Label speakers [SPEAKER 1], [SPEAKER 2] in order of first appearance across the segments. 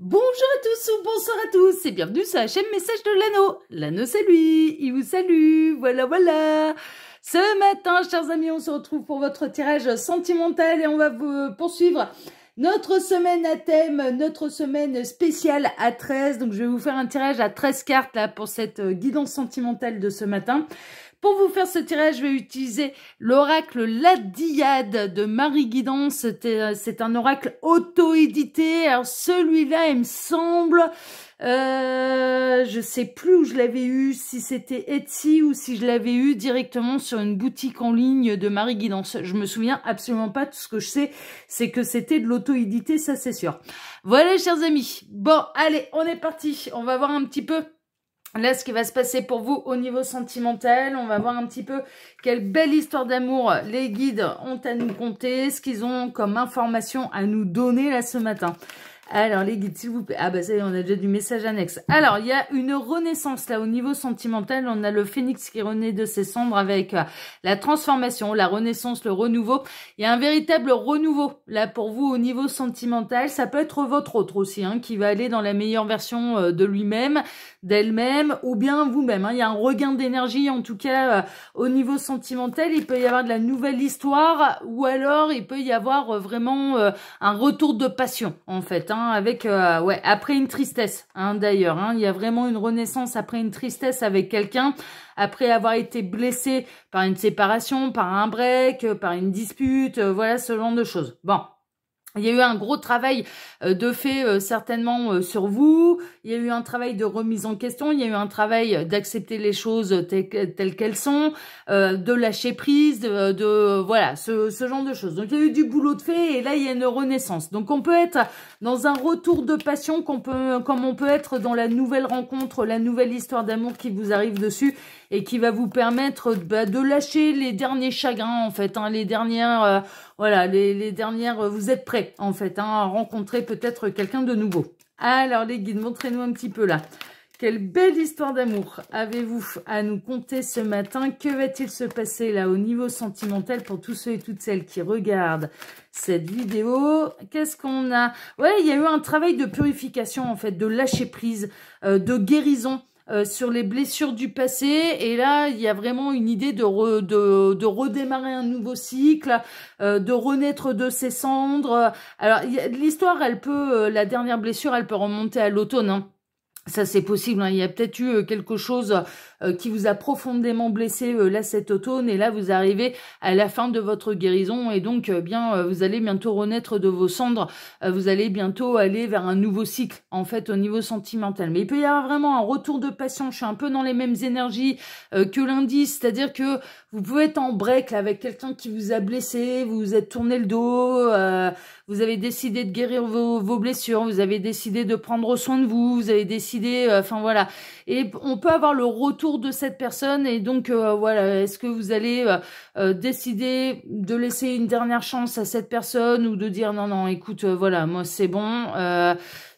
[SPEAKER 1] Bonjour à tous ou bonsoir à tous et bienvenue sur HM Message de l'anneau. L'anneau c'est lui, il vous salue, voilà voilà. Ce matin, chers amis, on se retrouve pour votre tirage sentimental et on va vous poursuivre notre semaine à thème, notre semaine spéciale à 13. Donc, je vais vous faire un tirage à 13 cartes pour cette euh, guidance sentimentale de ce matin. Pour vous faire ce tirage, je vais utiliser l'oracle La Diade de Marie Guidance. Euh, c'est un oracle auto-édité. Alors celui-là, il me semble... Euh, je sais plus où je l'avais eu, si c'était Etsy ou si je l'avais eu directement sur une boutique en ligne de Marie Guidance. Je me souviens absolument pas. Tout ce que je sais, c'est que c'était de l'auto-édité, ça c'est sûr. Voilà, chers amis. Bon, allez, on est parti. On va voir un petit peu Là, ce qui va se passer pour vous au niveau sentimental, on va voir un petit peu quelle belle histoire d'amour les guides ont à nous conter, ce qu'ils ont comme information à nous donner là ce matin. Alors, les guides, s'il vous plaît. Ah, bah, ça y est, on a déjà du message annexe. Alors, il y a une renaissance, là, au niveau sentimental. On a le phénix qui renaît de ses cendres avec euh, la transformation, la renaissance, le renouveau. Il y a un véritable renouveau, là, pour vous, au niveau sentimental. Ça peut être votre autre aussi, hein, qui va aller dans la meilleure version euh, de lui-même, d'elle-même, ou bien vous-même. Hein. Il y a un regain d'énergie, en tout cas, euh, au niveau sentimental. Il peut y avoir de la nouvelle histoire, ou alors, il peut y avoir vraiment un retour de passion, en fait, hein. Hein, avec euh, après une tristesse hein, d'ailleurs. Hein. il y a vraiment une renaissance après une tristesse avec quelqu'un, après avoir été blessé par une séparation, par un break, euh, par une dispute, euh, voilà ce genre de choses. Bon, il y a eu un gros travail de fait certainement sur vous, il y a eu un travail de remise en question, il y a eu un travail d'accepter les choses telles qu'elles sont, euh, de lâcher prise, de, voilà, ce, genre de choses. Donc, il y a eu du boulot de fait et là, il y a une renaissance. Donc, on peut être dans un retour de passion qu'on peut, comme on peut être dans la nouvelle rencontre, la nouvelle histoire d'amour qui vous arrive dessus et qui va vous permettre bah, de lâcher les derniers chagrins en fait, hein, les dernières, euh, voilà, les, dernières, vous êtes prêts en fait hein, à rencontrer peut-être quelqu'un de nouveau. Alors les guides, montrez-nous un petit peu là. Quelle belle histoire d'amour avez-vous à nous conter ce matin Que va-t-il se passer là au niveau sentimental pour tous ceux et toutes celles qui regardent cette vidéo Qu'est-ce qu'on a Ouais, il y a eu un travail de purification en fait, de lâcher prise, euh, de guérison euh, sur les blessures du passé. Et là, il y a vraiment une idée de, redémarrer un nouveau cycle, euh, de renaître de ses cendres. Alors, l'histoire, elle peut, euh, la dernière blessure, elle peut remonter à l'automne. Hein. Ça, c'est possible. Hein. Il y a peut-être eu euh, quelque chose euh, qui vous a profondément blessé euh, là cet automne et là, vous arrivez à la fin de votre guérison et donc, bien, vous allez bientôt renaître de vos cendres. Vous allez bientôt aller vers un nouveau cycle, en fait, au niveau sentimental. Mais il peut y avoir vraiment un retour de passion. Je suis un peu dans les mêmes énergies que lundi, c'est-à-dire que vous pouvez être en break avec quelqu'un qui vous a blessé, vous vous êtes tourné le dos, vous avez décidé de guérir vos, vos, blessures, vous avez décidé de prendre soin de vous, vous avez décidé, euh, enfin voilà. Et on peut avoir le retour de cette personne et donc euh, voilà, est-ce que vous allez euh, décider de laisser une dernière chance à cette personne ou de dire non non, écoute, voilà, moi c'est bon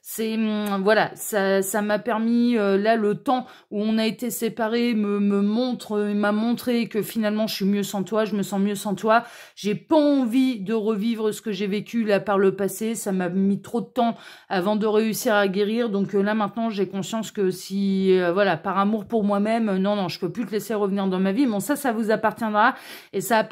[SPEAKER 1] c'est hum, voilà, ça ça m'a permis euh, là le temps où on a été séparés me me montre euh, m'a montré que finalement je suis mieux sans toi, je me sens mieux sans toi. J'ai pas envie de revivre ce que j'ai vécu là par le passé, ça m'a mis trop de temps avant de réussir à guérir. Donc euh, là maintenant, j'ai conscience que si voilà, par amour pour moi-même, non non, je peux plus te laisser revenir dans ma vie. Bon ça ça vous appartiendra et ça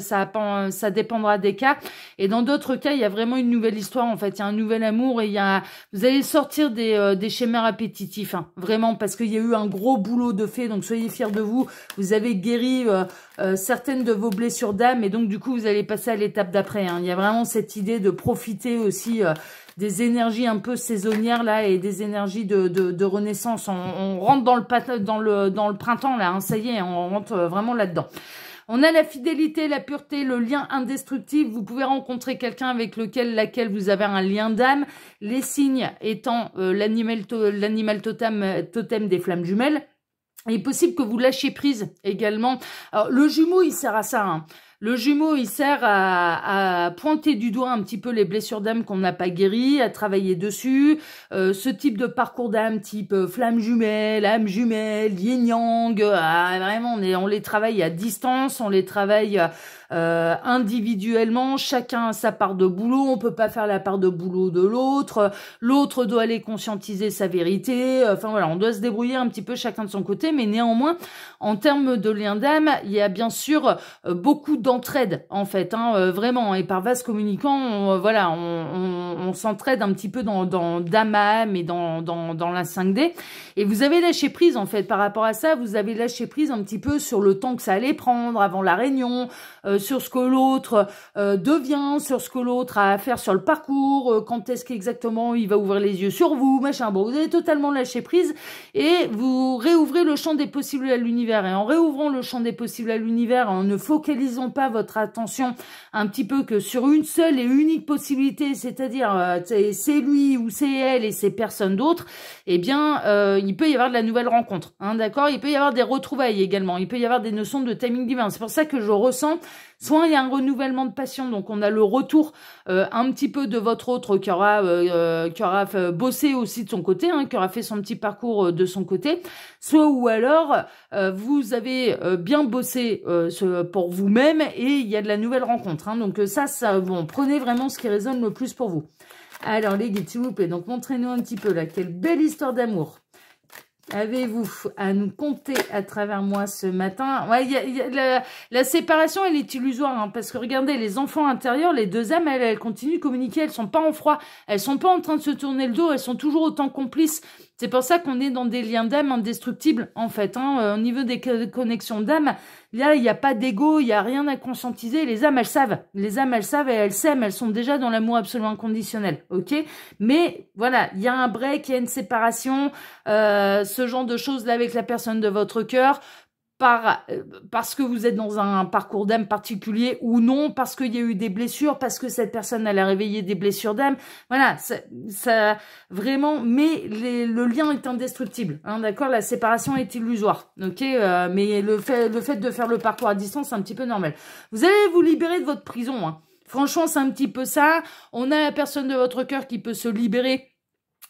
[SPEAKER 1] ça dépendra des cas et dans d'autres cas, il y a vraiment une nouvelle histoire en fait, il y a un nouvel amour et il y a vous allez sortir des, euh, schémas répétitifs, hein. vraiment, parce qu'il y a eu un gros boulot de fait, donc soyez fiers de vous. Vous avez guéri euh, euh, certaines de vos blessures d'âme, et donc du coup, vous allez passer à l'étape d'après. Hein. Il y a vraiment cette idée de profiter aussi des énergies un peu saisonnières là et des énergies de, de, renaissance. On, rentre dans le, dans le, dans le printemps là, hein. ça y est, on rentre vraiment là-dedans. On a la fidélité, la pureté, le lien indestructible. Vous pouvez rencontrer quelqu'un avec lequel, laquelle vous avez un lien d'âme. Les signes étant euh, l'animal totem, euh, totem des flammes jumelles. Il est possible que vous lâchiez prise également. Alors, le jumeau, il sert à ça. Hein. Le jumeau, il sert à, à, pointer du doigt un petit peu les blessures d'âme qu'on n'a pas guéries, à travailler dessus. Euh, ce type de parcours d'âme, type euh, flamme jumelle, âme jumelle, yin-yang, euh, ah, vraiment, on, les travaille à distance, on les travaille... Euh, individuellement, chacun a sa part de boulot, on peut pas faire la part de boulot de l'autre, l'autre doit aller conscientiser sa vérité, euh, enfin voilà, on doit se débrouiller un petit peu chacun de son côté, mais néanmoins, en termes de lien d'âme, il y a bien sûr euh, beaucoup d'entraide, en fait, hein, vraiment, et par vaste communicant, voilà, on, s'entraide un petit peu dans, dans d'âme à et dans, dans, dans la 5D, et vous avez lâché prise, en fait, par rapport à ça, vous avez lâché prise un petit peu sur le temps que ça allait prendre avant la réunion, sur ce que l'autre euh, devient, sur ce que l'autre a à faire sur le parcours, euh, quand est-ce qu'exactement il va ouvrir les yeux sur vous, machin. Bon, vous avez totalement lâché prise et vous réouvrez le champ des possibles à l'univers. Et en réouvrant le champ des possibles à l'univers, en ne focalisant pas votre attention un petit peu que sur une seule et unique possibilité, c'est-à-dire euh, c'est lui ou c'est elle et c'est personne d'autre, eh bien, il peut y avoir de la nouvelle rencontre. Hein, D'accord Il peut y avoir des retrouvailles également. Il peut y avoir des notions de timing divin. C'est pour ça que je ressens Soit il y a un renouvellement de passion, donc on a le retour euh, un petit peu de votre autre qui aura, euh, euh, qui aura bossé aussi de son côté, hein, qui aura fait son petit parcours de son côté. Soit ou alors vous avez bien bossé pour vous-même et il y a de la nouvelle rencontre. Hein. donc ça, ça, bon, prenez vraiment ce qui résonne le plus pour vous. Alors les guides, s'il vous plaît, donc montrez-nous un petit peu là, quelle belle histoire d'amour avez-vous à nous compter à travers moi ce matin la, séparation, elle est illusoire, hein, parce que regardez, les enfants intérieurs, les deux âmes, elles, elles continuent de communiquer, elles sont pas en froid, elles sont pas en train de se tourner le dos, elles sont toujours autant complices c'est pour ça qu'on est dans des liens d'âme indestructibles, en fait. Hein. Euh, au niveau des connexions d'âme, là, il n'y a pas d'ego, il n'y a rien à conscientiser. Les âmes, elles savent. Les âmes, elles savent et elles s'aiment. Elles sont déjà dans l'amour absolument inconditionnel, ok Mais voilà, il y a un break, il y a une séparation, euh, ce genre de choses-là avec la personne de votre cœur par, euh, parce que vous êtes dans un parcours d'âme particulier ou non, parce qu'il y a eu des blessures, parce que cette personne, elle a réveillé des blessures d'âme. Voilà, ça, vraiment, mais le lien est indestructible, hein, d'accord La séparation est illusoire, ok euh, Mais le fait, le fait de faire le parcours à distance, c'est un petit peu normal. Vous allez vous libérer de votre prison, hein. Franchement, c'est un petit peu ça. On a la personne de votre cœur qui peut se libérer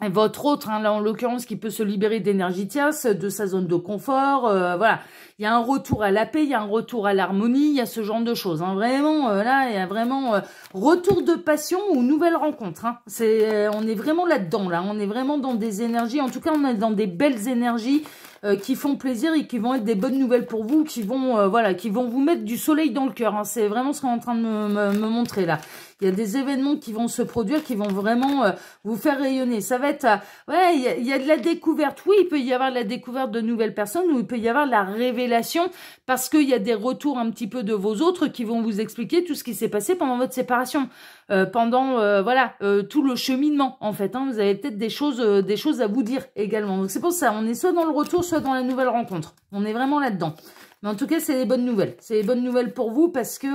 [SPEAKER 1] votre autre, hein, là en l'occurrence, qui peut se libérer d'énergie tiasse, de sa zone de confort, euh, voilà. Il y a un retour à la paix, il y a un retour à l'harmonie, il y a ce genre de choses. Hein. Vraiment, euh, là, il y a vraiment euh, retour de passion ou nouvelle rencontre. Hein. C'est, on est vraiment là-dedans, là. On est vraiment dans des énergies, en tout cas, on est dans des belles énergies euh, qui font plaisir et qui vont être des bonnes nouvelles pour vous, qui vont, euh, voilà, qui vont vous mettre du soleil dans le cœur. Hein. C'est vraiment ce qu'on est en train de me, montrer là. Il y a des événements qui vont se produire, qui vont vraiment euh, vous faire rayonner. Ça va être, ouais, il y, a, de la découverte. Oui, il peut y avoir de la découverte de nouvelles personnes ou il peut y avoir de la révélation parce qu'il y a des retours un petit peu de vos autres qui vont vous expliquer tout ce qui s'est passé pendant votre séparation. Euh, pendant euh, voilà euh, tout le cheminement en fait. Hein. vous avez peut-être des choses, des choses à vous dire également. Donc c'est pour ça, on est soit dans le retour, soit dans la nouvelle rencontre. On est vraiment là-dedans. Mais en tout cas, c'est des bonnes nouvelles. C'est des bonnes nouvelles pour vous parce que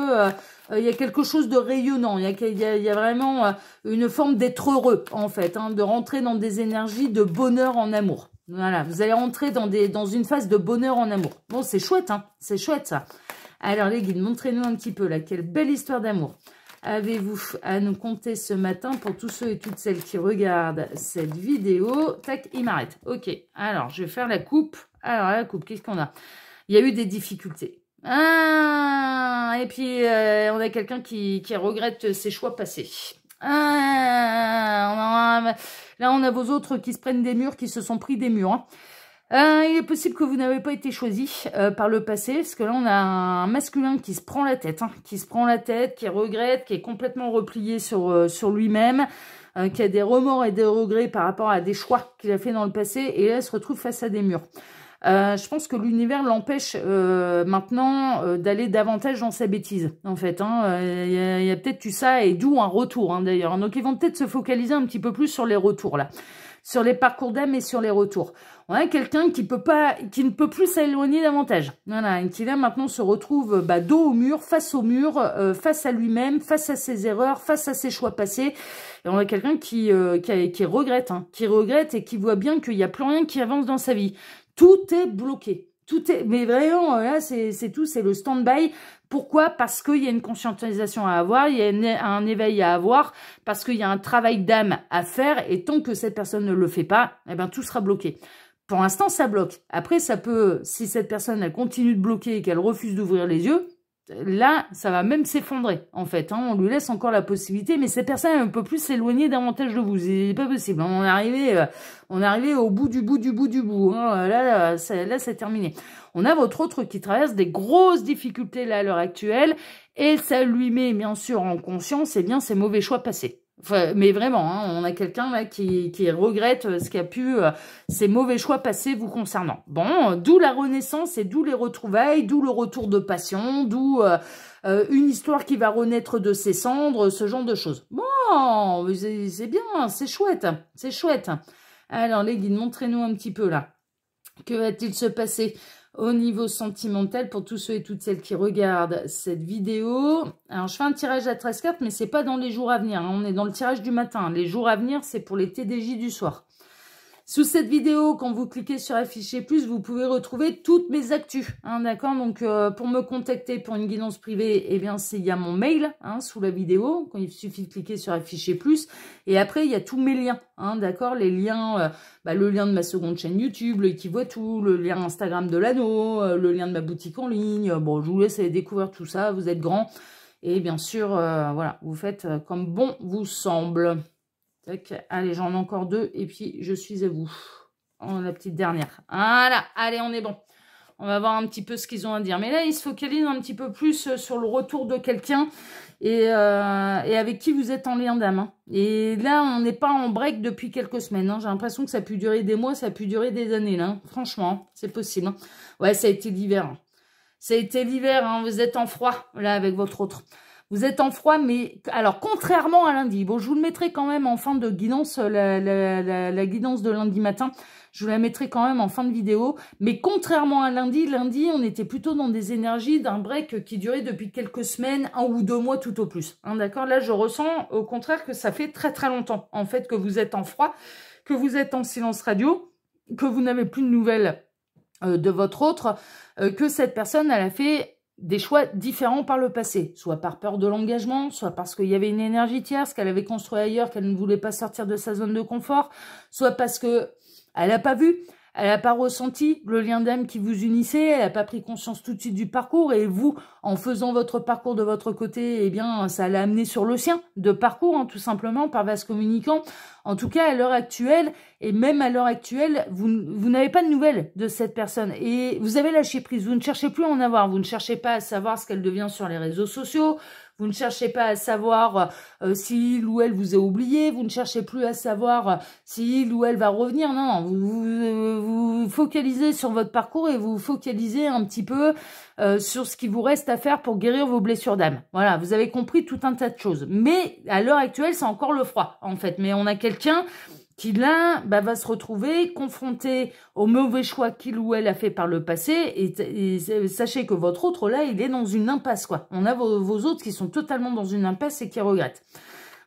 [SPEAKER 1] il y a quelque chose de rayonnant. Il y a, vraiment une forme d'être heureux en fait, hein, de rentrer dans des énergies de bonheur en amour. Voilà, vous allez rentrer dans, dans une phase de bonheur en amour. Bon, c'est chouette, hein. c'est chouette ça. Alors les guides, montrez-nous un petit peu là, quelle belle histoire d'amour avez-vous à nous compter ce matin pour tous ceux et toutes celles qui regardent cette vidéo Tac, il m'arrête. Ok, alors je vais faire la coupe. Alors la coupe, qu'est-ce qu'on a Il y a eu des difficultés. Ah, et puis euh, on a quelqu'un qui, qui regrette ses choix passés. Ah, là, on a vos autres qui se prennent des murs, qui se sont pris des murs. Hein. Euh, il est possible que vous n'avez pas été choisi euh, par le passé, parce que là, on a un masculin qui se prend la tête, hein, qui se prend la tête, qui regrette, qui est complètement replié sur, euh, sur lui-même, qui a des remords et des regrets par rapport à des choix qu'il a fait dans le passé, et là, il se retrouve face à des murs. je pense que l'univers l'empêche maintenant d'aller davantage dans sa bêtise, en fait. Hein. Il y a, peut-être tout ça, et d'où un retour, hein, d'ailleurs. Donc, ils vont peut-être se focaliser un petit peu plus sur les retours, là sur les parcours d'âme et sur les retours a quelqu'un qui peut pas, qui ne peut plus s'éloigner davantage. Voilà, et qui là maintenant se retrouve bah, dos au mur, face au mur, euh, face à lui-même, face à ses erreurs, face à ses choix passés. Et on a quelqu'un qui, euh, qui, regrette, hein, qui regrette et qui voit bien qu'il n'y a plus rien qui avance dans sa vie. Tout est bloqué. Tout est, mais vraiment, là, c'est tout, c'est le stand-by. Pourquoi Parce qu'il y a une conscientisation à avoir, il y a un éveil à avoir, parce qu'il y a un travail d'âme à faire, et tant que cette personne ne le fait pas, eh ben, tout sera bloqué. Pour l'instant, ça bloque. Après, ça peut, si cette personne, elle continue de bloquer et qu'elle refuse d'ouvrir les yeux, là, ça va même s'effondrer, en fait. Hein. On lui laisse encore la possibilité, mais cette personne, elle ne peut plus s'éloigner davantage de vous. C'est pas possible. Hein. On est arrivé, euh, on est au bout du bout du bout du bout. Hein. Euh, là, euh, là c'est terminé. On a votre autre qui traverse des grosses difficultés là à l'heure actuelle, et ça lui met, bien sûr, en conscience, et eh bien, ses mauvais choix passés mais vraiment, hein, on a quelqu'un là qui, qui regrette euh, ce qu'a pu, euh, ces mauvais choix passés vous concernant. Bon, euh, d'où la renaissance et d'où les retrouvailles, d'où le retour de passion, d'où une histoire qui va renaître de ses cendres, ce genre de choses. Bon, c'est bien, c'est chouette, c'est chouette. Alors les guides, montrez-nous un petit peu là. Que va-t-il se passer au niveau sentimental pour tous ceux et toutes celles qui regardent cette vidéo. Alors, je fais un tirage à 13 cartes, mais c'est pas dans les jours à venir. Hein. On est dans le tirage du matin. Les jours à venir, c'est pour les TDJ du soir. Sous cette vidéo, quand vous cliquez sur afficher plus, vous pouvez retrouver toutes mes actus. Hein, d'accord Donc, euh, pour me contacter pour une guidance privée, eh bien, il y a mon mail hein, sous la vidéo. Il suffit de cliquer sur afficher plus. Et après, il y a tous mes liens. Hein, d'accord Les liens, euh, bah, le lien de ma seconde chaîne YouTube, le qui voit tout, le lien Instagram de l'anneau, euh, le lien de ma boutique en ligne. Bon, je vous laisse aller découvrir tout ça. Vous êtes grand. Et bien sûr, voilà, vous faites comme bon vous semble. Allez, j'en ai encore deux. Et puis, je suis à vous. en la petite dernière. Voilà. Allez, on est bon. On va voir un petit peu ce qu'ils ont à dire. Mais là, ils se focalisent un petit peu plus euh, sur le retour de quelqu'un euh, et, avec qui vous êtes en lien d'âme. Hein. Et là, on n'est pas en break depuis quelques semaines. Hein. J'ai l'impression que ça a pu durer des mois, ça a pu durer des années. là. Hein. Franchement, c'est possible. Ouais, ça a été l'hiver. Ça a été l'hiver, vous êtes en froid là avec votre autre. Vous êtes en froid, mais alors contrairement à lundi, bon, je vous le mettrai quand même en fin de guidance, euh, la, guidance de lundi matin, je vous la mettrai quand même en fin de vidéo, mais contrairement à lundi, lundi, on était plutôt dans des énergies d'un break qui durait depuis quelques semaines, un ou deux mois tout au plus, hein, d'accord Là, je ressens au contraire que ça fait très très longtemps, en fait, que vous êtes en froid, que vous êtes en silence radio, que vous n'avez plus de nouvelles euh, de votre autre, euh, que cette personne, elle a fait des choix différents par le passé, soit par peur de l'engagement, soit parce qu'il y avait une énergie tierce qu'elle avait construite ailleurs, qu'elle ne voulait pas sortir de sa zone de confort, soit parce que elle n'a pas vu. Elle n'a pas ressenti le lien d'âme qui vous unissait, elle n'a pas pris conscience tout de suite du parcours, et vous, en faisant votre parcours de votre côté, eh bien, ça l'a amené sur le sien de parcours, hein, tout simplement, par vase communicant. En tout cas, à l'heure actuelle, et même à l'heure actuelle, vous, vous n'avez pas de nouvelles de cette personne, et vous avez lâché prise, vous ne cherchez plus à en avoir, vous ne cherchez pas à savoir ce qu'elle devient sur les réseaux sociaux, vous ne cherchez pas à savoir euh, si ou elle vous a oublié. Vous ne cherchez plus à savoir euh, si ou elle va revenir. Non, vous, vous, vous focalisez sur votre parcours et vous focalisez un petit peu euh, sur ce qui vous reste à faire pour guérir vos blessures d'âme. Voilà, vous avez compris tout un tas de choses. Mais à l'heure actuelle, c'est encore le froid, en fait. Mais on a quelqu'un qui là, bah, va se retrouver confronté au mauvais choix qu'il ou elle a fait par le passé. Et, euh, sachez que votre autre, là, il est dans une impasse. quoi. On a vos, autres qui sont totalement dans une impasse et qui regrettent.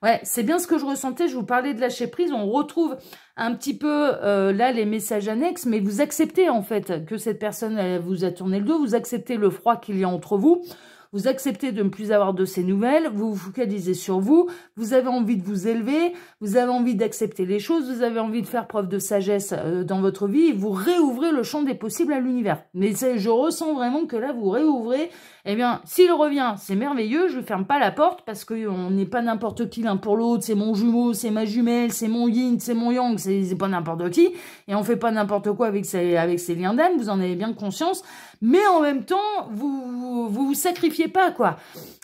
[SPEAKER 1] Ouais, c'est bien ce que je ressentais, je vous parlais de lâcher prise, on retrouve un petit peu euh, là les messages annexes, mais vous acceptez en fait que cette personne vous a tourné le dos, vous acceptez le froid qu'il y a entre vous, vous acceptez de ne plus avoir de ces nouvelles, vous vous focalisez sur vous, vous avez envie de vous élever, vous avez envie d'accepter les choses, vous avez envie de faire preuve de sagesse euh, dans votre vie, et vous réouvrez le champ des possibles à l'univers. Mais je ressens vraiment que là, vous réouvrez eh bien, s'il revient, c'est merveilleux, je ferme pas la porte parce qu'on n'est pas n'importe qui l'un pour l'autre, c'est mon jumeau, c'est ma jumelle, c'est mon yin, c'est mon yang, c'est pas n'importe qui, et on fait pas n'importe quoi avec ses avec ces liens d'âme, vous en avez bien conscience, mais en même temps, vous vous, vous sacrifiez pas, quoi.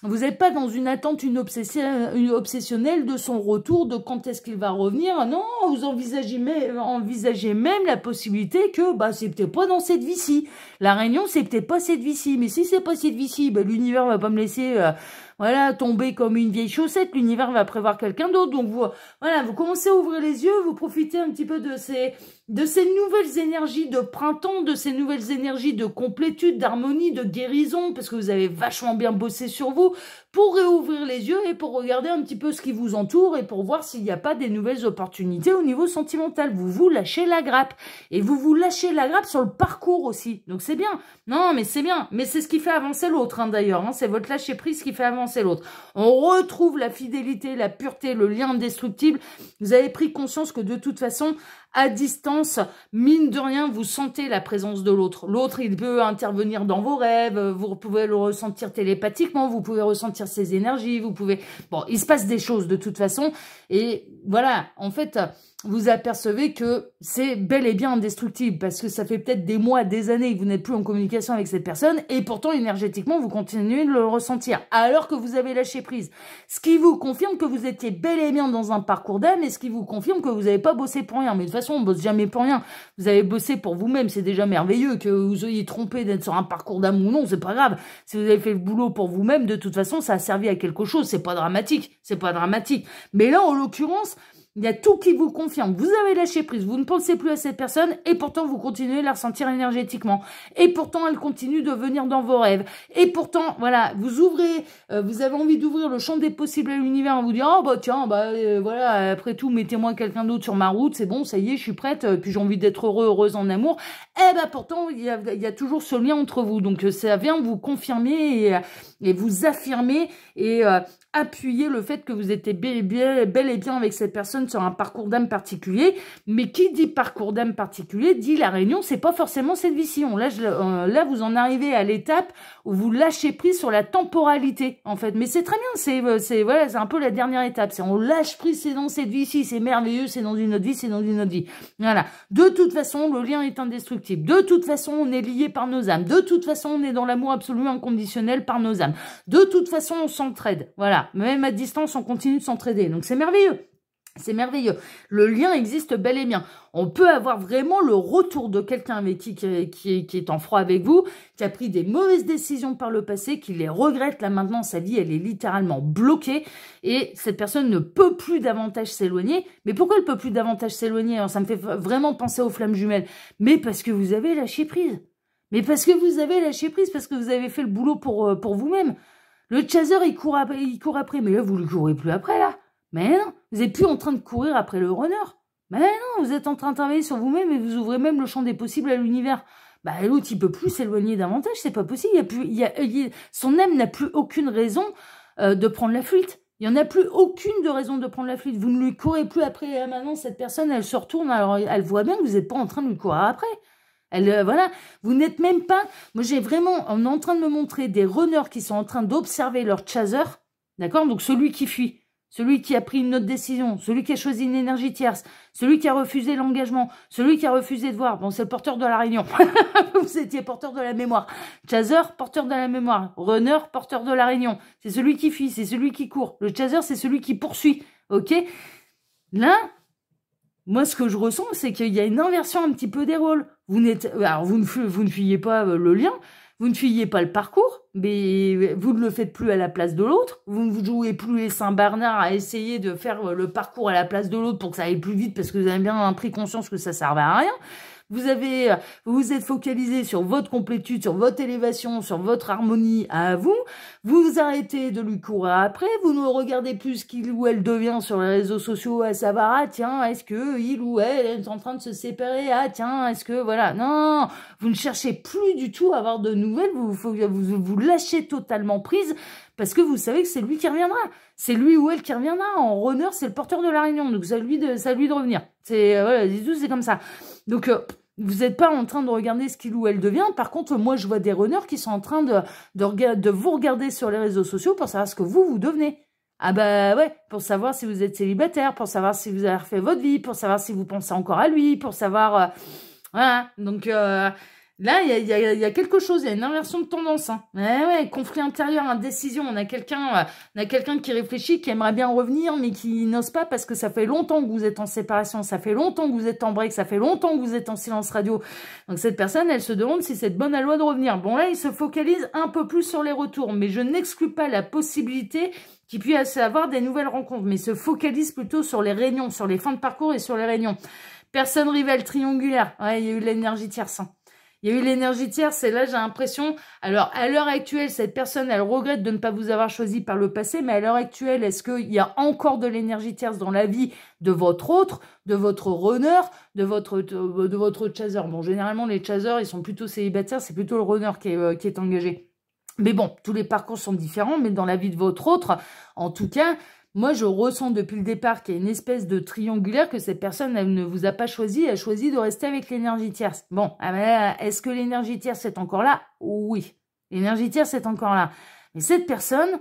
[SPEAKER 1] Vous n'êtes pas dans une attente une, obsessionnelle de son retour, de quand est-ce qu'il va revenir, non, vous envisagez même, envisagez même la possibilité que, bah, c'est peut-être pas dans cette vie-ci. La réunion, c'est peut-être pas cette vie-ci, mais si c'est pas cette vie ici, ben, l'univers va pas me laisser euh, voilà, tomber comme une vieille chaussette. L'univers va prévoir quelqu'un d'autre. Donc, voilà, vous commencez à ouvrir les yeux, vous profitez un petit peu de ces de ces nouvelles énergies de printemps, de ces nouvelles énergies de complétude, d'harmonie, de guérison, parce que vous avez vachement bien bossé sur vous, pour réouvrir les yeux et pour regarder un petit peu ce qui vous entoure et pour voir s'il n'y a pas des nouvelles opportunités au niveau sentimental. Vous vous lâchez la grappe. Et vous vous lâchez la grappe sur le parcours aussi. Donc c'est bien. Non, mais c'est bien. Mais c'est ce qui fait avancer l'autre, hein, d'ailleurs. Hein. C'est votre lâcher prise qui fait avancer l'autre. On retrouve la fidélité, la pureté, le lien indestructible. Vous avez pris conscience que de toute façon, à distance, mine de rien, vous sentez la présence de l'autre. L'autre, il peut intervenir dans vos rêves, vous pouvez le ressentir télépathiquement, vous pouvez ressentir ses énergies, vous pouvez... Bon, il se passe des choses de toute façon. Et voilà, en fait, vous apercevez que c'est bel et bien indestructible parce que ça fait peut-être des mois, des années que vous n'êtes plus en communication avec cette personne et pourtant énergétiquement vous continuez de le ressentir alors que vous avez lâché prise. Ce qui vous confirme que vous étiez bel et bien dans un parcours d'âme et ce qui vous confirme que vous n'avez pas bossé pour rien. Mais de toute façon, on bosse jamais pour rien. Vous avez bossé pour vous-même, c'est déjà merveilleux que vous ayez trompé d'être sur un parcours d'âme ou non, c'est pas grave. Si vous avez fait le boulot pour vous-même, de toute façon, ça a servi à quelque chose, c'est pas dramatique, c'est pas dramatique. Mais là, en l'occurrence, il y a tout qui vous confirme. Vous avez lâché prise, vous ne pensez plus à cette personne et pourtant vous continuez à la ressentir énergétiquement. Et pourtant elle continue de venir dans vos rêves. Et pourtant, voilà, vous ouvrez, euh, vous avez envie d'ouvrir le champ des possibles à l'univers en vous disant, oh bah tiens, bah euh, voilà, après tout, mettez-moi quelqu'un d'autre sur ma route, c'est bon, ça y est, je suis prête, euh, puis j'ai envie d'être heureux, heureuse en amour. Et eh bah ben, pourtant, il y a, toujours ce lien entre vous. Donc ça vient vous confirmer et, vous affirmer et appuyer le fait que vous étiez bel et bien avec cette personne sur un parcours d'âme particulier, mais qui dit parcours d'âme particulier dit la réunion, c'est pas forcément cette vie-ci. Là, lâche là, vous en arrivez à l'étape où vous lâchez prise sur la temporalité, en fait. Mais c'est très bien, c'est euh, voilà, un peu la dernière étape. C'est On lâche prise, c'est dans cette vie-ci, c'est merveilleux, c'est dans une autre vie, c'est dans une autre vie. Voilà. De toute façon, le lien est indestructible. De toute façon, on est lié par nos âmes. De toute façon, on est dans l'amour absolu inconditionnel par nos âmes. De toute façon, on s'entraide. Voilà. Même à distance, on continue de s'entraider. Donc c'est merveilleux. C'est merveilleux. Le lien existe bel et bien. On peut avoir vraiment le retour de quelqu'un qui, qui, qui, est en froid avec vous, qui a pris des mauvaises décisions par le passé, qui les regrette. Là maintenant, sa vie, elle est littéralement bloquée et cette personne ne peut plus davantage s'éloigner. Mais pourquoi elle peut plus davantage s'éloigner hein Ça me fait vraiment penser aux flammes jumelles. Mais parce que vous avez lâché prise. Mais parce que vous avez lâché prise, parce que vous avez fait le boulot pour, euh, pour vous-même. Le chaser, il court, après, il court après, mais là, vous ne le courez plus après, là. Mais non, vous n'êtes plus en train de courir après le runner. Mais non, vous êtes en train de travailler sur vous-même et vous ouvrez même le champ des possibles à l'univers. Bah, l'autre, il peut plus s'éloigner davantage, c'est pas possible. Il y a plus, il y son âme n'a plus aucune raison euh, de prendre la fuite. Il n'y en a plus aucune de raison de prendre la fuite. Vous ne lui courez plus après. Euh, maintenant, cette personne, elle se retourne, alors elle voit bien que vous n'êtes pas en train de lui courir après. Elle, euh, voilà, vous n'êtes même pas. Moi, j'ai vraiment, on est en train de me montrer des runners qui sont en train d'observer leur chaser, d'accord Donc celui qui fuit celui qui a pris une autre décision, celui qui a choisi une énergie tierce, celui qui a refusé l'engagement, celui qui a refusé de voir. Bon, c'est le porteur de la réunion. Vous étiez porteur de la mémoire. Chaser, porteur de la mémoire. Runner, porteur de la réunion. C'est celui qui fuit, c'est celui qui court. Le chaser, c'est celui qui poursuit. OK Là, moi, ce que je ressens, c'est qu'il y a une inversion un petit peu des rôles. Vous n'êtes, alors vous ne, vous ne fuyez pas euh, le lien, vous ne fuyez pas le parcours, mais vous ne le faites plus à la place de l'autre. Vous ne jouez plus les Saint-Bernard à essayer de faire le parcours à la place de l'autre pour que ça aille plus vite parce que vous avez bien pris conscience que ça ne servait à rien vous avez, euh, vous êtes focalisé sur votre complétude, sur votre élévation, sur votre harmonie à vous, vous arrêtez de lui courir après, vous ne regardez plus ce qu'il ou elle devient sur les réseaux sociaux, à ah, savoir, ah tiens, est-ce que il ou elle est en train de se séparer, ah tiens, est-ce que, voilà, non, vous ne cherchez plus du tout à avoir de nouvelles, vous, vous, vous lâchez totalement prise, parce que vous savez que c'est lui qui reviendra. C'est lui ou elle qui reviendra. En runner, c'est le porteur de la réunion, donc ça lui de, ça lui de revenir. C'est euh, voilà, c'est comme ça. Donc, euh, vous n'êtes pas en train de regarder ce qu'il ou elle devient. Par contre, moi, je vois des runners qui sont en train de, de, de vous regarder sur les réseaux sociaux pour savoir ce que vous, vous devenez. Ah bah ouais, pour savoir si vous êtes célibataire, pour savoir si vous avez refait votre vie, pour savoir si vous pensez encore à lui, pour savoir... Euh, voilà, donc... Euh, Là, il y a, y a, quelque chose, il y a une inversion de tendance. Ouais, hein. eh ouais, conflit intérieur, indécision. On a quelqu'un euh, quelqu'un qui réfléchit, qui aimerait bien revenir, mais qui n'ose pas parce que ça fait longtemps que vous êtes en séparation, ça fait longtemps que vous êtes en break, ça fait longtemps que vous êtes en silence radio. Donc cette personne, elle se demande si c'est de bonne loi de revenir. Bon là, il se focalise un peu plus sur les retours, mais je n'exclus pas la possibilité qu'il puisse avoir des nouvelles rencontres, mais se focalise plutôt sur les réunions, sur les fins de parcours et sur les réunions. Personne rivale triangulaire, ouais, il y a eu l'énergie tierce. Hein. Il y a eu l'énergie tierce et là, j'ai l'impression... Alors, à l'heure actuelle, cette personne, elle regrette de ne pas vous avoir choisi par le passé, mais à l'heure actuelle, est-ce qu'il y a encore de l'énergie tierce dans la vie de votre autre, de votre runner, de votre, de chaser Bon, généralement, les chasers, ils sont plutôt célibataires, c'est plutôt le runner qui euh, qui est engagé. Mais bon, tous les parcours sont différents, mais dans la vie de votre autre, en tout cas, moi, je ressens depuis le départ qu'il y a une espèce de triangulaire que cette personne, elle ne vous a pas choisi, elle a choisi de rester avec l'énergie tierce. Bon, ah ben, est-ce que l'énergie tierce est encore là Oui, l'énergie tierce est encore là. Mais cette personne,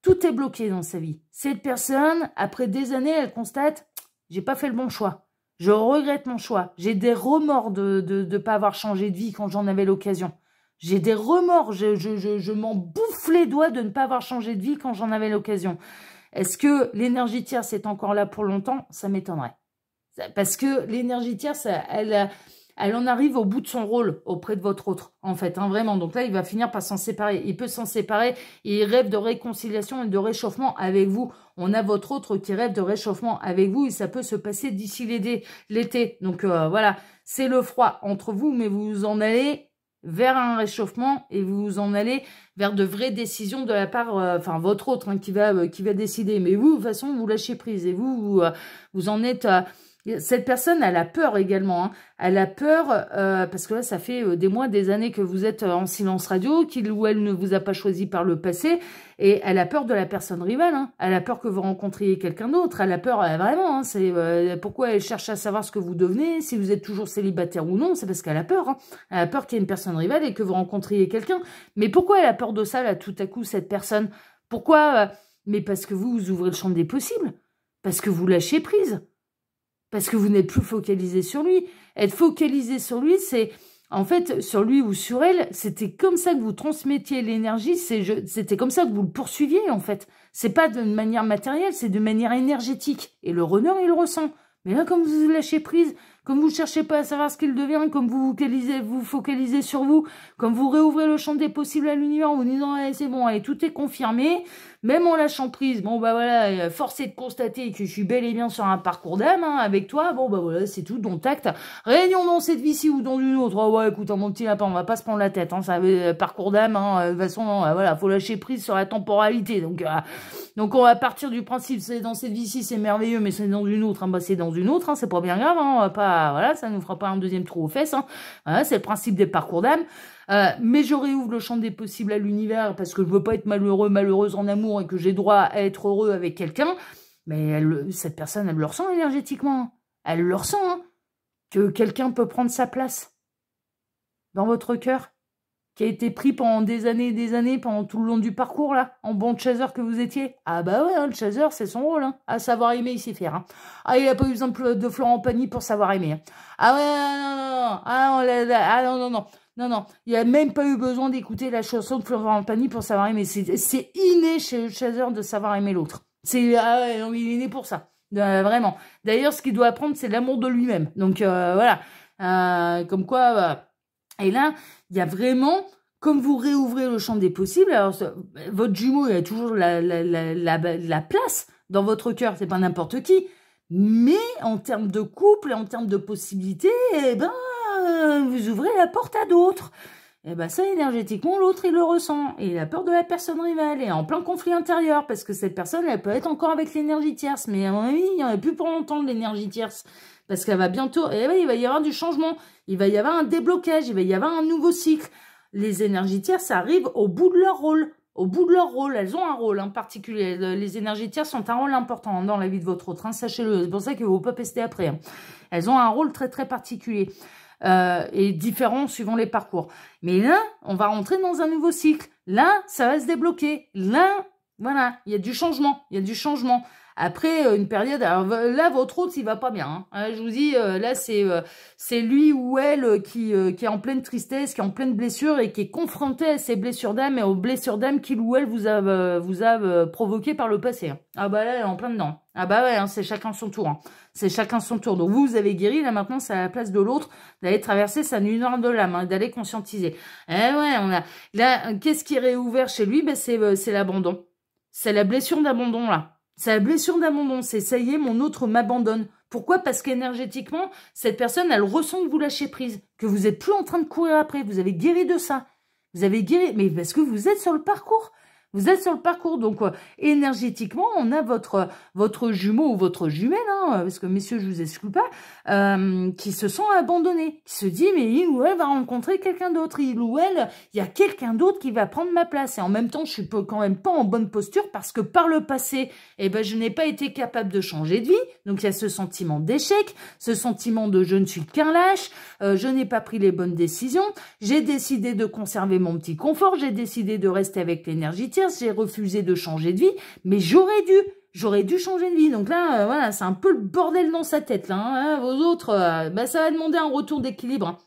[SPEAKER 1] tout est bloqué dans sa vie. Cette personne, après des années, elle constate, j'ai pas fait le bon choix. Je regrette mon choix. J'ai des remords de ne pas avoir changé de vie quand j'en avais l'occasion. J'ai des remords. Je, je m'en bouffe les doigts de ne pas avoir changé de vie quand j'en avais l'occasion. Est-ce que l'énergie tierce est encore là pour longtemps Ça m'étonnerait. Parce que l'énergie tierce, elle, elle en arrive au bout de son rôle auprès de votre autre, en fait, hein, vraiment. Donc là, il va finir par s'en séparer. Il peut s'en séparer et il rêve de réconciliation et de réchauffement avec vous. On a votre autre qui rêve de réchauffement avec vous et ça peut se passer d'ici l'été. Donc euh, voilà, c'est le froid entre vous, mais vous en allez vers un réchauffement et vous en allez vers de vraies décisions de la part, euh, enfin votre autre hein, qui va euh, qui va décider. Mais vous, de toute façon, vous lâchez prise et vous, vous euh, en êtes cette personne, elle a peur également. Hein. Elle a peur, euh, parce que là, ça fait euh, des mois, des années que vous êtes euh, en silence radio, qu'il ou elle ne vous a pas choisi par le passé, et elle a peur de la personne rivale. Hein. Elle a peur que vous rencontriez quelqu'un d'autre. Elle a peur, euh, vraiment, hein. c'est pourquoi elle cherche à savoir ce que vous devenez, si vous êtes toujours célibataire ou non, c'est parce qu'elle a peur. Hein. Elle a peur qu'il y ait une personne rivale et que vous rencontriez quelqu'un. Mais pourquoi elle a peur de ça, là, tout à coup, cette personne Pourquoi Mais parce que vous, vous ouvrez le champ des possibles. Parce que vous lâchez prise parce que vous n'êtes plus focalisé sur lui. Être focalisé sur lui, c'est en fait sur lui ou sur elle, c'était comme ça que vous transmettiez l'énergie, c'était comme ça que vous le poursuiviez en fait. C'est pas de manière matérielle, c'est de manière énergétique. Et le runner, il le ressent. Mais là, comme vous lâchez prise, comme vous ne cherchez pas à savoir ce qu'il devient, comme vous focalisez, vous focalisez sur vous, comme vous réouvrez le champ des possibles à l'univers vous dites eh, « c'est bon, allez, tout est confirmé, même en lâchant prise, bon bah voilà, euh, force de constater que je suis bel et bien sur un parcours d'âme hein, avec toi, bon bah voilà, c'est tout, Donc tact. Réunion dans cette vie-ci ou dans une autre, ouais, écoute, hein, mon petit lapin, on va pas se prendre la tête, hein, ça, euh, parcours d'âme, euh, de toute façon, voilà, faut lâcher prise sur la temporalité, donc... donc on va partir du principe, c'est dans cette vie-ci, c'est merveilleux, mais c'est dans une autre, bah, c'est dans une autre, c'est pas bien grave, on va pas, voilà, ça nous fera pas un deuxième trou aux fesses, c'est le principe des parcours d'âme. mais je réouvre le champ des possibles à l'univers parce que je veux pas être malheureux, malheureuse en amour et que j'ai droit à être heureux avec quelqu'un, mais cette personne, elle le ressent énergétiquement. Elle le ressent, hein, que quelqu'un peut prendre sa place dans votre cœur, qui a été pris pendant des années et des années, pendant tout le long du parcours, là, en bon chaser que vous étiez. Ah bah ouais, hein, le chaser, c'est son rôle, hein, à savoir aimer, il sait faire. Hein. Ah, il n'a pas eu besoin de Florent Pagny pour savoir aimer. Ah ouais, non, non, non, ah non, ah, non, non, non. Non, non, il y a même pas eu besoin d'écouter la chanson de Florent Pagny pour savoir aimer. C'est inné chez le chasseur de savoir aimer l'autre. C'est ah Il est né pour ça, euh, vraiment. D'ailleurs, ce qu'il doit apprendre, c'est l'amour de lui-même. Donc, euh, voilà, euh, comme quoi... et là, il y a vraiment comme vous réouvrez le champ des possibles, alors votre jumeau il a toujours la, place dans votre cœur, c'est pas n'importe qui. Mais en termes de couple et en termes de possibilités, eh ben euh, vous ouvrez la porte à d'autres. Et eh ben ça, énergétiquement, l'autre, il le ressent. Et il a peur de la personne rivale. est en plein conflit intérieur, parce que cette personne, elle peut être encore avec l'énergie tierce. Mais à il n'y en a plus pour longtemps de l'énergie tierce. Parce qu'elle va bientôt... Et eh ben, il va y avoir du changement. Il va y avoir un déblocage. Il va y avoir un nouveau cycle. Les énergies tierces arrivent au bout de leur rôle. Au bout de leur rôle, elles ont un rôle en hein, particulier. Les énergies tierces ont un rôle important hein, dans la vie de votre autre, hein. sachez-le. C'est pour ça qu'il ne faut pas pester après. Elles ont un rôle très très particulier et euh, différent suivant les parcours. Mais là, on va rentrer dans un nouveau cycle. Là, ça va se débloquer. Là, voilà, il y a du changement, il y a du changement. Après, euh, une période... Alors, là, votre autre, il va pas bien. Hein. Euh, je vous dis, euh, là, c'est c'est lui ou elle qui, qui est en pleine tristesse, qui est en pleine blessure et qui est confronté à ses blessures d'âme et aux blessures d'âme qu'il ou elle vous a, vous a provoqué par le passé. Hein. Ah bah là, elle est en plein dedans. Ah bah ouais, hein, c'est chacun son tour. C'est chacun son tour. Donc vous, vous avez guéri, là maintenant c'est à la place de l'autre d'aller traverser sa nuit noire de l'âme, d'aller conscientiser. Eh ouais, on a là, qu'est-ce qui est réouvert chez lui ben, C'est l'abandon. C'est la blessure d'abandon là. C'est la blessure d'abandon, c'est ça y est, mon autre m'abandonne. Pourquoi Parce qu'énergétiquement, cette personne, elle ressent que vous lâchez prise, que vous n'êtes plus en train de courir après, vous avez guéri de ça. Vous avez guéri, mais parce que vous êtes sur le parcours. Vous êtes sur le parcours, donc euh, énergétiquement, on a votre, euh, votre jumeau ou votre jumelle, hein, euh, parce que messieurs, je vous exclue pas, qui se sent abandonné, qui se dit, mais il ou elle va rencontrer quelqu'un d'autre, il ou elle, il y a quelqu'un d'autre qui va prendre ma place. Et en même temps, je suis quand même pas en bonne posture parce que par le passé, eh ben, je n'ai pas été capable de changer de vie. Donc, il y a ce sentiment d'échec, ce sentiment de je ne suis qu'un lâche, je n'ai pas pris les bonnes décisions, j'ai décidé de conserver mon petit confort, j'ai décidé de rester avec l'énergie j'ai refusé de changer de vie, mais j'aurais dû, j'aurais dû changer de vie. Donc là, euh, voilà, c'est un peu le bordel dans sa tête, là. Hein. Euh, vos autres, euh, bah, ça va demander un retour d'équilibre. Hein.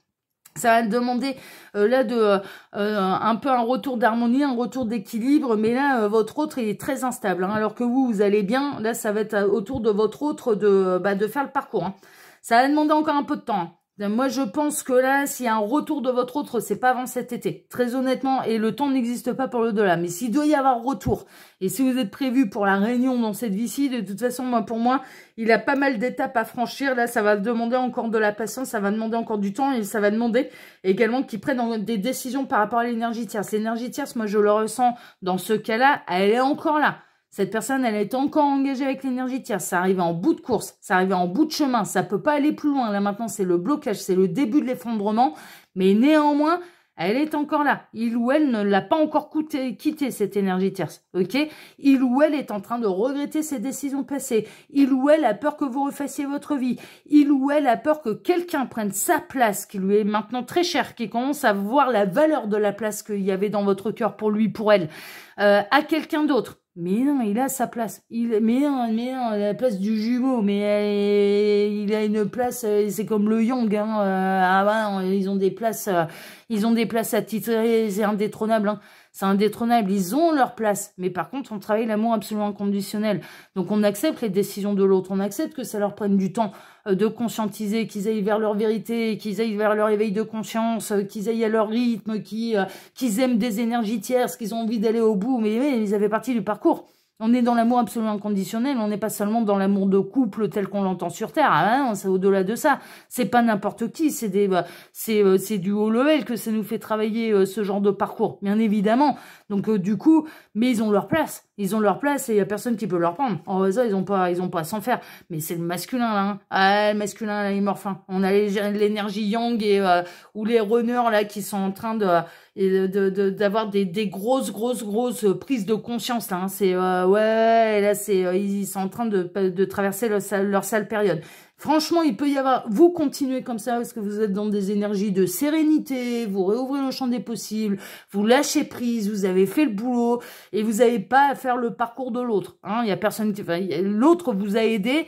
[SPEAKER 1] Ça va demander là de un peu un retour d'harmonie, un retour d'équilibre, mais là votre autre il est très instable. Hein. alors que vous vous allez bien, là ça va être autour de votre autre de bah, de faire le parcours. Ça va demander encore un peu de temps. Moi, je pense que là, s'il y a un retour de votre autre, c'est pas avant cet été. Très honnêtement, et le temps n'existe pas pour le delà. Mais s'il doit y avoir retour, et si vous êtes prévu pour la réunion dans cette vie-ci, de toute façon, moi, pour moi, il a pas mal d'étapes à franchir. Là, ça va demander encore de la patience, ça va demander encore du temps, et ça va demander également qu'il prenne des décisions par rapport à l'énergie tierce. L'énergie tierce, moi, je le ressens dans ce cas-là, elle est encore là. Cette personne, elle est encore engagée avec l'énergie. tierce. ça arrive en bout de course, ça arrive en bout de chemin, ça peut pas aller plus loin. Là maintenant, c'est le blocage, c'est le début de l'effondrement. Mais néanmoins, elle est encore là. Il ou elle ne l'a pas encore quitté, cette énergie tierce. Ok Il ou elle est en train de regretter ses décisions passées. Il ou elle a peur que vous refassiez votre vie. Il ou elle a peur que quelqu'un prenne sa place, qui lui est maintenant très chère, qui commence à voir la valeur de la place qu'il y avait dans votre cœur pour lui, pour elle, euh, à quelqu'un d'autre. Mais non, il a sa place. Il, mais non, mais la place du jumeau, mais euh, il a une place, euh, c'est comme le Young, hein. Euh, ah, bah, ils ont des places, ils ont des à titrer, c'est indétrônable, hein c'est indétrônable, ils ont leur place. Mais par contre, on travaille l'amour absolument inconditionnel. Donc on accepte les décisions de l'autre, on accepte que ça leur prenne du temps euh, de conscientiser, qu'ils aillent vers leur vérité, qu'ils aillent vers leur éveil de conscience, euh, qu'ils aillent à leur rythme, euh, qu'ils aiment des énergies tierces, qu'ils ont envie d'aller au bout, mais, ils avaient parti du parcours. On est dans l'amour absolument inconditionnel, on n'est pas seulement dans l'amour de couple tel qu'on l'entend sur Terre, hein, hein c'est au-delà de ça. C'est pas n'importe qui, c'est des, bah, euh, c'est du haut level que ça nous fait travailler euh, ce genre de parcours, bien évidemment. Donc euh, du coup, mais ils ont leur place. Ils ont leur place et il n'y a personne qui peut leur prendre. En ils n'ont pas, ils ont pas à s'en faire. Mais c'est le masculin, là. Hein. Ah, le masculin, là, il meurt faim. On a l'énergie yang et, euh, ou les runners, là, qui sont en train de d'avoir de, d'avoir des, des, grosses, grosses, grosses euh, prises de conscience, là. Hein. C'est, euh, ouais, là, c'est, ils sont en train de, de traverser leur, leur sale période. Franchement, il peut y avoir... Vous continuez comme ça parce que vous êtes dans des énergies de sérénité, vous réouvrez le champ des possibles, vous lâchez prise, vous avez fait le boulot et vous n'avez pas à faire le parcours de l'autre. Hein. Il y a personne qui... Enfin, l'autre vous a aidé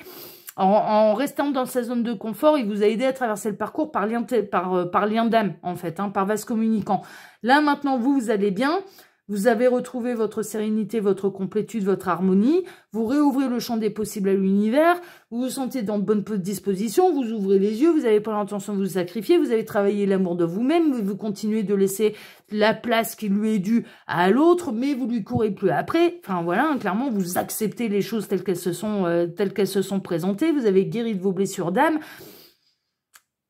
[SPEAKER 1] en, restant dans sa zone de confort, il vous a aidé à traverser le parcours par lien, par, euh, par lien d'âme, en fait, hein, par vase communicant. Là, maintenant, vous, vous allez bien vous avez retrouvé votre sérénité, votre complétude, votre harmonie. Vous réouvrez le champ des possibles à l'univers. Vous vous sentez dans de bonnes dispositions. Vous ouvrez les yeux. Vous n'avez pas l'intention de vous sacrifier. Vous avez travaillé l'amour de vous-même. Vous continuez de laisser la place qui lui est due à l'autre, mais vous lui courez plus après. Enfin voilà, hein, clairement, vous acceptez les choses telles qu'elles se sont, euh, telles qu'elles se sont présentées. Vous avez guéri de vos blessures d'âme.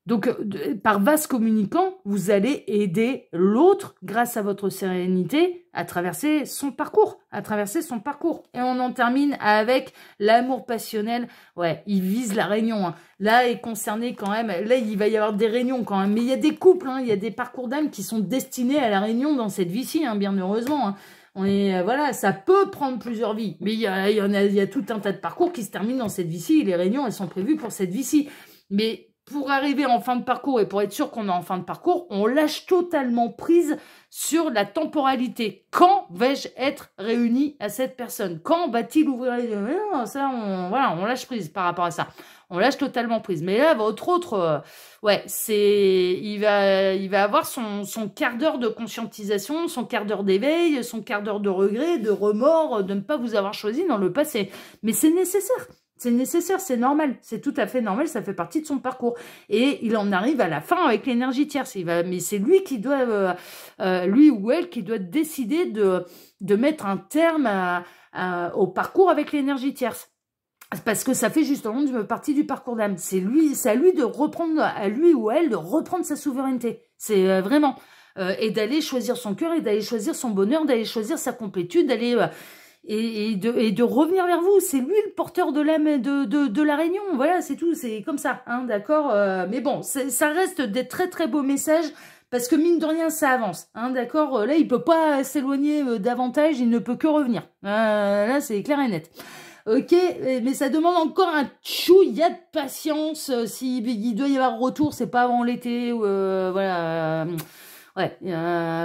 [SPEAKER 1] Donc, euh, par vase communicant, vous allez aider l'autre, grâce à votre sérénité, à traverser son parcours, à traverser son parcours. Et on en termine avec l'amour passionnel. Ouais, il vise la réunion. Hein. Là est concerné quand même, là il va y avoir des réunions quand même. Mais il y a des couples, hein. il y a des parcours d'âme qui sont destinés à la réunion dans cette vie-ci, hein, bien heureusement. On est, euh, voilà, ça peut prendre plusieurs vies. Mais il y, a, a, il y a tout un tas de parcours qui se terminent dans cette vie-ci. Les réunions, elles sont prévues pour cette vie-ci. Mais pour arriver en fin de parcours et pour être sûr qu'on est en fin de parcours, on lâche totalement prise sur la temporalité. Quand vais-je être réuni à cette personne Quand va-t-il ouvrir les yeux ah, Ça, on, voilà, on lâche prise par rapport à ça. On lâche totalement prise. Mais là, votre autre, euh, ouais, c'est, il va, il va avoir son, son quart d'heure de conscientisation, son quart d'heure d'éveil, son quart d'heure de regret, de remords, de ne pas vous avoir choisi dans le passé. Mais c'est nécessaire. C'est nécessaire, c'est normal, c'est tout à fait normal, ça fait partie de son parcours. Et il en arrive à la fin avec l'énergie tierce. mais c'est lui qui doit, euh, euh, lui ou elle, qui doit décider de, de mettre un terme au parcours avec l'énergie tierce. Parce que ça fait justement partie du parcours d'âme. C'est lui, c'est à lui de reprendre, à lui ou elle, de reprendre sa souveraineté. C'est euh, vraiment. et d'aller choisir son cœur, et d'aller choisir son bonheur, d'aller choisir sa complétude, d'aller et, de, et, de, revenir vers vous. C'est lui le porteur de la, de, de, de la réunion. Voilà, c'est tout. C'est comme ça, hein, d'accord euh, Mais bon, ça reste des très très beaux messages parce que mine de rien, ça avance. Hein, d'accord euh, Là, il peut pas s'éloigner euh, davantage. Il ne peut que revenir. là, c'est clair et net. Ok, mais ça demande encore un Y a de patience. Si il doit y avoir retour, c'est pas avant l'été. voilà ouais,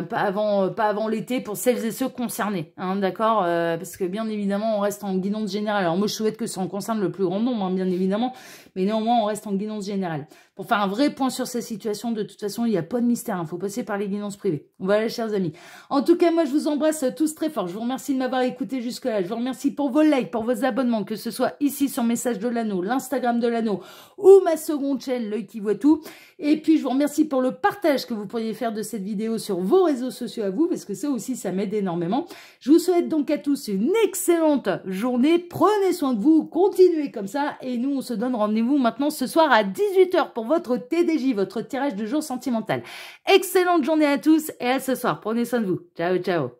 [SPEAKER 1] pas avant, euh, pas avant l'été pour celles et ceux concernés, hein, d'accord euh, Parce que bien évidemment, on reste en de générale. Alors moi, je souhaite que ça en concerne le plus grand nombre, hein, bien évidemment, mais néanmoins, on reste en de générale. Enfin, un vrai point sur sa situation. De toute façon, il n'y a pas de mystère. Il hein. faut passer par les guidances privées. Voilà, chers amis. En tout cas, moi, je vous embrasse tous très fort. Je vous remercie de m'avoir écouté jusque-là. Je vous remercie pour vos likes, pour vos abonnements, que ce soit ici sur Message de l'Anneau, l'Instagram de l'Anneau ou ma seconde chaîne, L'œil qui voit tout. Et puis, je vous remercie pour le partage que vous pourriez faire de cette vidéo sur vos réseaux sociaux à vous, parce que ça aussi, ça m'aide énormément. Je vous souhaite donc à tous une excellente journée. Prenez soin de vous, continuez comme ça. Et nous, on se donne rendez-vous maintenant ce soir à 18h pour votre TDJ, votre tirage de jour sentimental. Excellente journée à tous et à ce soir. Prenez soin de vous. Ciao, ciao.